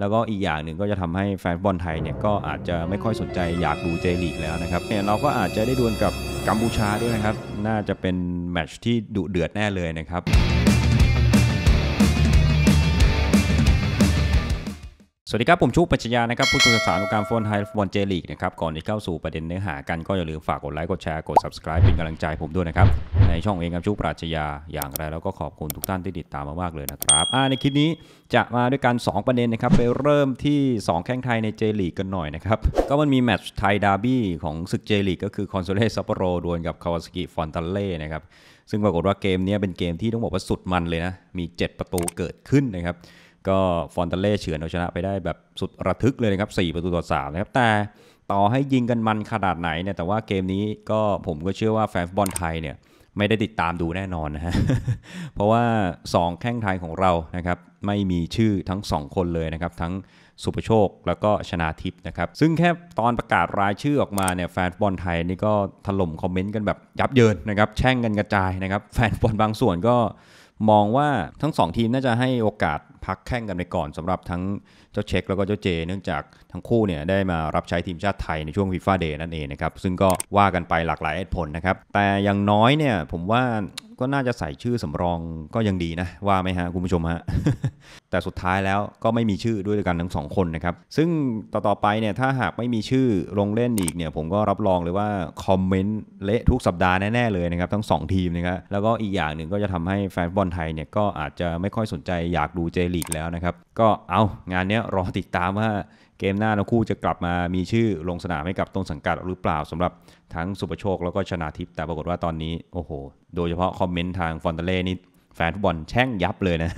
แล้วก็อีกอย่างหนึ่งก็จะทำให้แฟนบอลไทยเนี่ยก็อาจจะไม่ค่อยสนใจอยากดูเจลีกแล้วนะครับเนี่ยเราก็อาจจะได้ดวลกับกัมพูชาด้วยนะครับ น่าจะเป็นแมตช์ที่ดุเดือดแน่เลยนะครับสวัสดีครับ ผมชุบปัญญา นะครับ ผู้ช่อสารองการฟุตบอลไทยบอลเจลีกนะครับ ก่อนที่เข้าสู่ประเด็นเนื้อหากันก็อย่าลืมฝากกดไลค์ กดแชร์ กด subscribe เป็นกำลังใจผมด้วยนะครับ ในช่องเองครับชุบปัญญา อย่างไรแล้วก็ขอบคุณทุกท่านที่ติดตามมามากเลยนะครับ ในคลิปนี้จะมาด้วยกัน 2 ประเด็นนะครับไปเริ่มที่ 2 แข้งไทยในเจลีกกันหน่อยนะครับ ก็มันมีแมตช์ไทยดาร์บี้ของศึกเจลีกก็คือคอนโซเลซัปโปโร ดวลกับคาวาสกิฟอนตาเล่ นะครับ ซึ่งปรากฏว่าเกมนี้เป็นเกมที่ต้องบอกว่าสุดมันเลยนะมี 7 ประตูเกิดขึ้นนะครับก็ฟอนเตเล่เฉือนเอาชนะไปได้แบบสุดระทึกเลยนะครับ4ประตูต่อ3นะครับแต่ต่อให้ยิงกันมันขนาดไหนเนี่ยแต่ว่าเกมนี้ก็ผมก็เชื่อว่าแฟนฟุตบอลไทยเนี่ยไม่ได้ติดตามดูแน่นอนนะฮะเพราะว่า 2 แข้งไทยของเรานะครับไม่มีชื่อทั้ง 2 คนเลยนะครับทั้งสุภโชคแล้วก็ชนาทิพย์นะครับซึ่งแค่ตอนประกาศรายชื่อออกมาเนี่ยแฟนบอลไทยนี่ก็ถล่มคอมเมนต์กันแบบยับเยินนะครับแช่งกันกระจายนะครับแฟนบอลบางส่วนก็มองว่าทั้ง 2 ทีมน่าจะให้โอกาสพักแข่งกันไปก่อนสำหรับทั้งเจ้าเช็คแล้วก็เจ้าเจ เนื่องจากทั้งคู่เนี่ยได้มารับใช้ทีมชาติไทยในช่วงฟีฟ่าเดย์นั่นเองนะครับ ซึ่งก็ว่ากันไปหลากหลายผลนะครับ แต่อย่างน้อยเนี่ยผมว่าก็น่าจะใส่ชื่อสำรองก็ยังดีนะ ว่าไหมฮะ คุณผู้ชมฮะแต่สุดท้ายแล้วก็ไม่มีชื่อด้วยกันทั้งสองคนนะครับ ซึ่งต่ออไปเนี่ยถ้าหากไม่มีชื่อลงเล่นอีกเนี่ยผมก็รับรองเลยว่าคอมเมนต์เละทุกสัปดาห์แน่ๆเลยนะครับทั้ง 2 ทีมนะครับแล้วก็อีกอย่างหนึ่งก็จะทำให้แฟนบอลไทยเนี่ยก็อาจจะไม่ค่อยสนใจอยากดูเจลีกแล้วนะครับ ก็เอางานเนี้ยรอติดตามว่าเกมหน้าทั้งคู่จะกลับมามีชื่อลงสนามให้กับต้นสังกัดหรือเปล่าสำหรับทั้งสุประโชค แล้วก็ชนาทิพย์แต่ปรากฏว่าตอนนี้โอ้โหโดยเฉพาะคอมเมนต์ทางฟอนเตเล่นี่แฟนฟุตบอลแช่งยับเลยนะ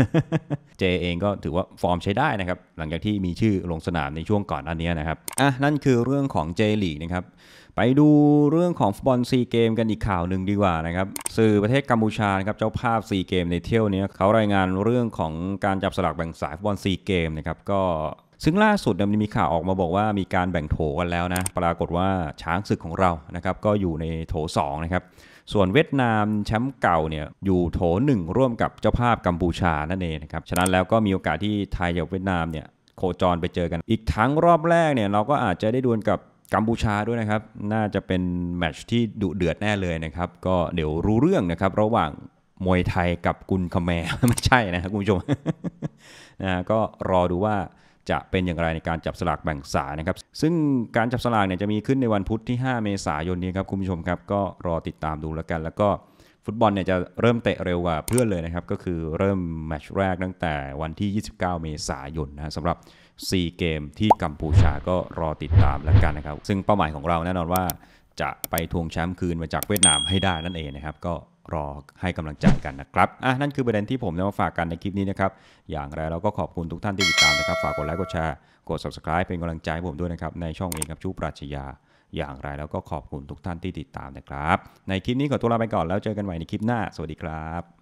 เจเองก็ถือว่าฟอร์มใช้ได้นะครับ หลังจากที่มีชื่อลงสนามในช่วงก่อนอันนี้นะครับ อ่ะนั่นคือเรื่องของเจลีกนะครับ ไปดูเรื่องของฟุตบอลซีเกมกันอีกข่าวหนึ่งดีกว่านะครับ สื่อประเทศกัมพูชาครับ เจ้าภาพซีเกมในเที่ยวนี้เขารายงานเรื่องของการจับสลากแบ่งสายฟุตบอลซีเกมนะครับก็ซึ่งล่าสุดมันมีข่าวออกมาบอกว่ามีการแบ่งโถกันแล้วนะ ปรากฏว่าช้างศึกของเรานะครับ ก็อยู่ในโถ2นะครับส่วนเวียดนามแชมป์เก่าเนี่ย อยู่โถ1ร่วมกับเจ้าภาพกัมพูชานั่นเองนะครับฉะนั้นแล้วก็มีโอกาสที่ไทยกับเวียดนามเนี่ยโคจรไปเจอกัน อีกทั้งรอบแรกเนี่ย เราก็อาจจะได้ดวลกับกัมพูชาด้วยนะครับ น่าจะเป็นแมตช์ที่ดุเดือดแน่เลยนะครับ ก็เดี๋ยวรู้เรื่องนะครับ ระหว่างมวยไทยกับกุนคาแมไม่ใช่นะครับคุณผู้ชมนะก็รอดูว่าจะเป็นอย่างไรในการจับสลากแบ่งสายนะครับซึ่งการจับสลากเนี่ยจะมีขึ้นในวันพุธที่ 5 เมษายนนี้ครับคุณผู้ชมครับก็รอติดตามดูแล้วกัน แล้วก็ฟุตบอลเนี่ยจะเริ่มเตะเร็วกว่าเพื่อนเลยนะครับก็คือเริ่มแมตช์แรกตั้งแต่วันที่ 29 เมษายนนะสำหรับ 4 เกมที่กัมพูชาก็รอติดตามแล้วกันนะครับซึ่งเป้าหมายของเราแน่นอนว่าจะไปทวงแชมป์คืนมาจากเวียดนามให้ได้นั่นเองนะครับก็รอให้กำลังใจกันนะครับอ่ะนั่นคือประเด็นที่ผมนำมาฝากกันในคลิปนี้นะครับอย่างไรเราก็ขอบคุณทุกท่านที่ติดตามนะครับฝากกดไลค์กดแชร์กด subscribe เป็นกำลังใจให้ผมด้วยนะครับ ในช่องเองครับชูปรัชญาอย่างไรแล้วก็ขอบคุณทุกท่านที่ติดตามนะครับ ในคลิปนี้ขอตัวลาไปก่อน แล้วเจอกันใหม่ในคลิปหน้าสวัสดีครับ